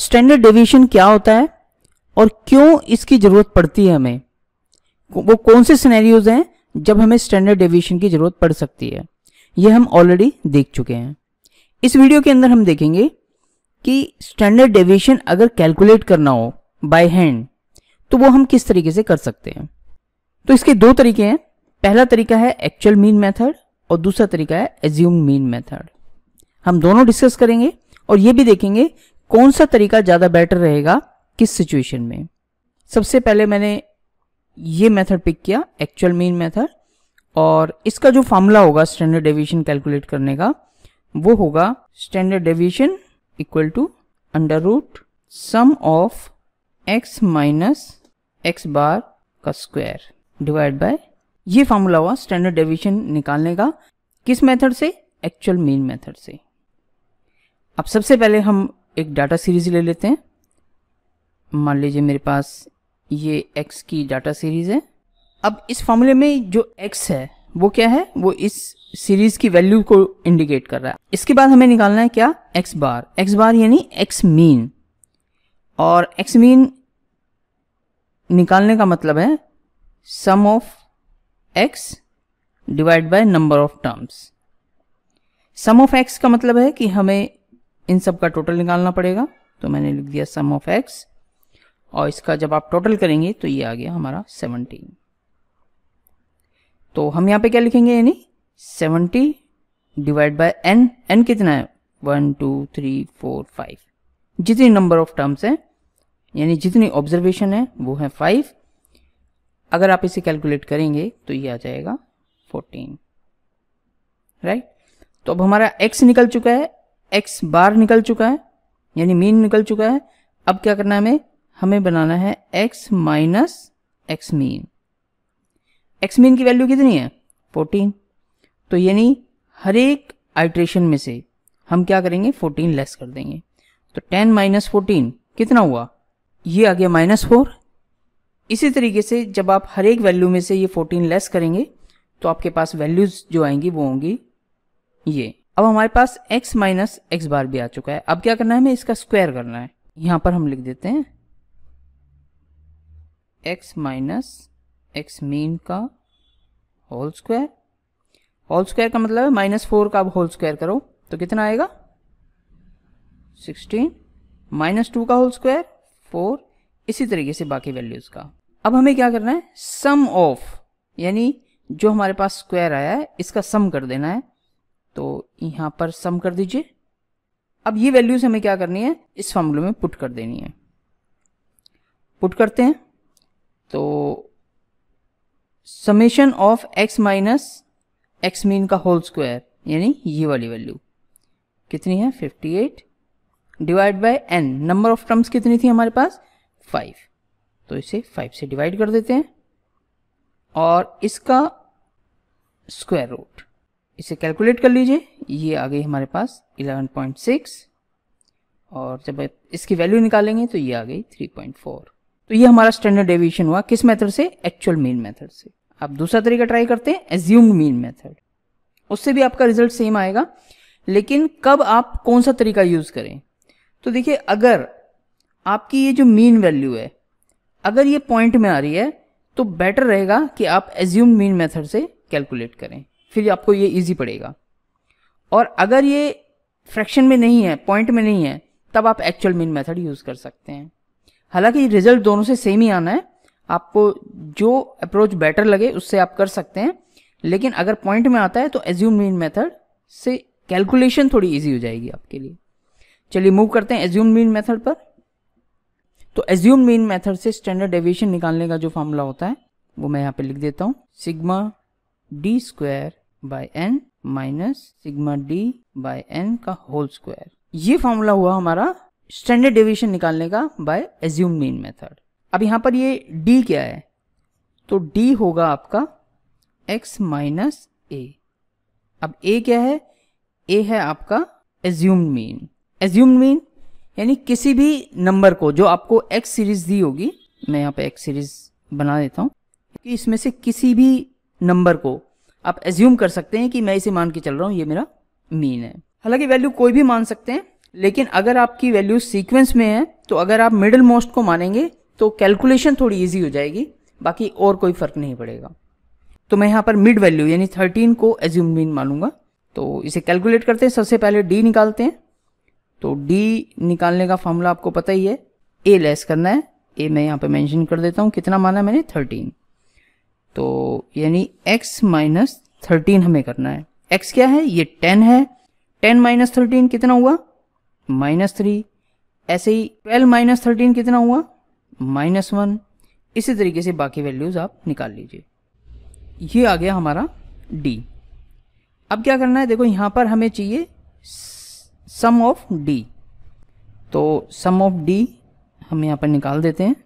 Standard deviation क्या होता है और क्यों इसकी ज़रूरत पड़ती है हमें वो कौन से सिनेरियोज हैं जब हमें स्टैंडर्ड डेविएशन की ज़रूरत पड़ सकती है ये हम ऑलरेडी देख चुके हैं इस वीडियो के अंदर हम देखेंगे कि स्टैंडर्ड डेविएशन अगर कैलकुलेट करना हो बाय हैंड तो वो हम किस तरीके से कर सकते हैं तो इसके दो तरीके हैं पहला तरीका है एक्चुअल मीन मेथड और दूसरा तरीका है एज्यूम मीन मेथड हम दोनों डिस्कस करेंगे और ये भी देखेंगे कौन सा तरीका ज़्यादा बेटर रहेगा किस सिचुएशन में सबसे पहले मैंने ये मेथड पिक किया एक्चुअल मीन मेथड और इसका जो फार्मूला होगा स्टैंडर्ड डेविएशन कैलकुलेट करने का वो होगा standard deviation equal to under root sum of X minus X bar का स्क्वायर डिवाइड बाय ये फार्मूला हुआ स्टैंडर्ड डेविएशन निकालने का किस मेथड से एक्चुअल मीन मेथड से अब सबसे पहले हम एक डाटा सीरीज़ ले लेते हैं मान लीजिए मेरे पास ये एक्स की डाटा सीरीज़ है अब इस फॉर्मूले में जो एक्स है वो क्या है वो इस सीरीज़ की वैल्यू को इंडिकेट कर रहा है इसके बाद हमें निकालना है क्या x बार x बार यानी x मीन और x मीन निकालने का मतलब है sum of X divide by number of terms sum of X का मतलब है कि हमें इन सब का टोटल निकालना पड़ेगा तो मैंने लिख दिया सम ऑफ एक्स और इसका जब आप टोटल करेंगे तो ये आ गया हमारा सेवनटीन तो हम यहाँ पे क्या लिखेंगे यानी seventy divide by N N कितना है one two three four five जितनी नंबर ऑफ टर्म्स हैं यानी जितनी ऑब्जर्वेशन है वो है फाइव अगर आप इसे कैलकुलेट करेंगे तो ये आ जाएगा फोर्टीन राइट right? तो अब हमारा एक्स निकल चुका है एक्स बार निकल चुका है यानी मीन निकल चुका है अब क्या करना है हमें हमें बनाना है X minus X mean X mean की वैल्यू कितनी है फोर्टीन तो यानी हर एक आइट्रेशन में से हम क्या करेंगे फोर्टीन लेस कर देंगे तो टेन माइनस फोर्टीन कितना हुआ ये आ गया माइनस फोर इसी तरीके से जब आप हर एक वैल्यू में से ये फोर्टीन लेस करेंगे तो आपके पास वैल्यूज़ जो आएंगी वो होंगी ये अब हमारे पास x माइनस एक्स बार भी आ चुका है अब क्या करना है हमें इसका स्क्वायर करना है यहां पर हम लिख देते हैं x माइनस एक्स मीन का होल स्क्वायर होल स्क्वायर का मतलब है माइनस फोर का अब होल स्क्वायर करो तो कितना आएगा सिक्सटीन माइनस टू का होल स्क्वायर फोर इसी तरीके से बाकी वैल्यूज का अब हमें क्या करना है सम ऑफ यानी जो हमारे पास स्क्वायर आया है इसका सम कर देना है तो यहां पर सम कर दीजिए अब ये वैल्यूज हमें क्या करनी है इस फॉर्मूले में पुट कर देनी है पुट करते हैं तो summation of X minus X mean का होल स्क्वायर यानी ये वाली वैल्यू कितनी है 58 divide by N number of terms कितनी थी हमारे पास 5 तो इसे 5 से डिवाइड कर देते हैं और इसका स्क्वायर रूट इसे कैलकुलेट कर लीजिए ये आ गई हमारे पास 11.6 और जब इसकी वैल्यू निकालेंगे तो ये आ गई 3.4 तो ये हमारा स्टैंडर्ड डेविएशन हुआ किस मेथड से एक्चुअल मीन मेथड से आप दूसरा तरीका ट्राई करते हैं एज्यूम्ड मीन मेथड उससे भी आपका रिजल्ट सेम आएगा लेकिन कब आप कौन सा तरीका यूज करें तो देखिए अगर आपकी ये जो मीन वैल्यू है अगर ये पॉइंट में आ रही है तो बेटर रहेगा कि आप एज्यूम्ड मीन मेथड से कैलकुलेट करें फिर आपको ये इजी पड़ेगा और अगर ये फ्रैक्शन में नहीं है पॉइंट में नहीं है तब आप एक्चुअल मीन मेथड यूज़ कर सकते हैं हालांकि रिजल्ट दोनों से सेम ही आना है आपको जो अप्रोच बेटर लगे उससे आप कर सकते हैं लेकिन अगर पॉइंट में आता है तो एज्यूम मीन मेथड से कैलकुलेशन थोड़ी इजी हो जाएगी आपके लिए चलिए मूव करते हैं एज्यूम मीन मेथड पर तो एज्यूम मीन मेथड से स्टैंडर्ड डेविएशन निकालने का जो फॉर्मूला होता है वो मैं यहाँ पे लिख देता हूँ sigma D square by N minus sigma D by N का होल स्क्वायर ये फॉर्मूला हुआ हमारा स्टैंडर्ड डेविएशन निकालने का बाय एज्यूम मीन मेथड अब यहां पर ये डी क्या है तो डी होगा आपका एक्स माइनस ए अब ए क्या है ए है आपका एज्यूम मीन एज्यूम मीन यानी किसी भी नंबर को जो आपको एक्स सीरीज दी होगी मैं यहां पे एक्स सीरीज बना देता हूं कि इसमें से किसी भी नंबर को आप एज्यूम कर सकते हैं कि मैं इसे मान के चल रहा हूँ ये मेरा मीन है हालांकि वैल्यू कोई भी मान सकते हैं लेकिन अगर आपकी वैल्यू सीक्वेंस में है तो अगर आप मिडल मोस्ट को मानेंगे तो कैलकुलेशन थोड़ी ईजी हो जाएगी बाकी और कोई फर्क नहीं पड़ेगा तो मैं यहाँ पर मिड वैल्यू यानी थर्टीन को एज्यूम मीन मानूंगा तो इसे कैलकुलेट करते हैं सबसे पहले डी निकालते हैं तो डी निकालने का फॉर्मूला आपको पता ही है ए लेस करना है ए मैं यहाँ पे मेंशन कर देता हूँ कितना माना मैंने थर्टीन तो यानी x माइनस थर्टीन हमें करना है x क्या है ये टेन है टेन माइनस थर्टीन कितना हुआ माइनस थ्री ऐसे ही ट्वेल्व माइनस थर्टीन कितना हुआ माइनस वन इसी तरीके से बाकी वैल्यूज़ आप निकाल लीजिए ये आ गया हमारा डी अब क्या करना है देखो यहां पर हमें चाहिए सम ऑफ डी तो सम ऑफ डी हम यहां पर निकाल देते हैं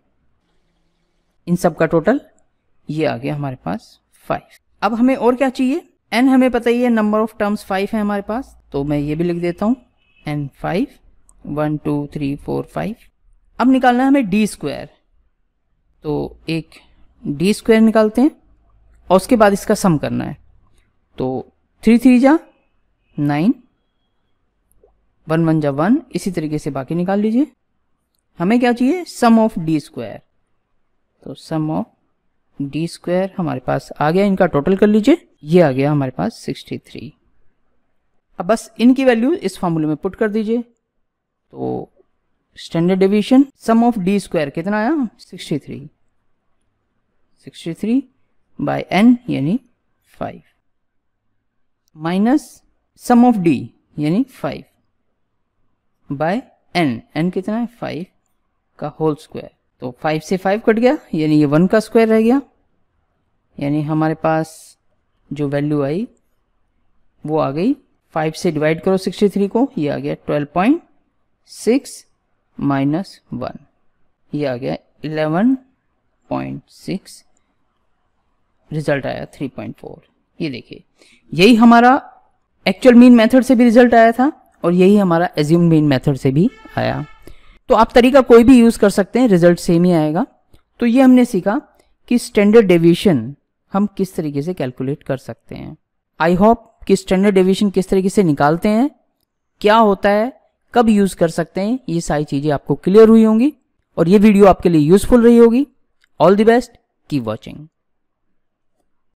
इन सब का टोटल ये आ गया हमारे पास फाइव अब हमें और क्या चाहिए एन हमें पता ही है नंबर ऑफ टर्म्स फाइव है हमारे पास तो मैं ये भी लिख देता हूँ N five one two three four five अब निकालना है हमें डी स्क्वायर तो एक डी स्क्वायर निकालते हैं और उसके बाद इसका सम करना है तो थ्री थ्री जा नाइन वन वन जा वन इसी तरीके से बाकी निकाल लीजिए हमें क्या चाहिए सम ऑफ डी स्क्वायर तो सम ऑफ डी स्क्वायर हमारे पास आ गया इनका टोटल कर लीजिए ये आ गया हमारे पास 63 अब बस इनकी वैल्यू इस फॉर्मूले में पुट कर दीजिए तो standard division sum of d square कितना आया 63 63 बाय एन यानी 5 माइनस सम ऑफ डी यानी 5 बाय एन एन कितना है 5 का होल स्क्वायर तो फाइव से फाइव कट गया यानी ये वन का स्क्वायर रह गया यानी हमारे पास जो वैल्यू आई वो आ गई फाइव से डिवाइड करो सिक्सटी थ्री को ये आ गया twelve point six minus one ये आ गया इलेवन पॉइंट सिक्स रिजल्ट आया थ्री पॉइंट फोर ये देखिए यही हमारा एक्चुअल मीन मेथड से भी रिजल्ट आया था और यही हमारा एज्यूम मीन मेथड से भी आया तो आप तरीका कोई भी यूज कर सकते हैं रिजल्ट सेम ही आएगा तो ये हमने सीखा कि स्टैंडर्ड डेविएशन हम किस तरीके से कैलकुलेट कर सकते हैं आई होप कि स्टैंडर्ड डेविएशन किस तरीके से निकालते हैं क्या होता है कब यूज कर सकते हैं ये सारी चीजें आपको क्लियर हुई होंगी और ये वीडियो आपके लिए यूजफुल रही होगी all the best keep watching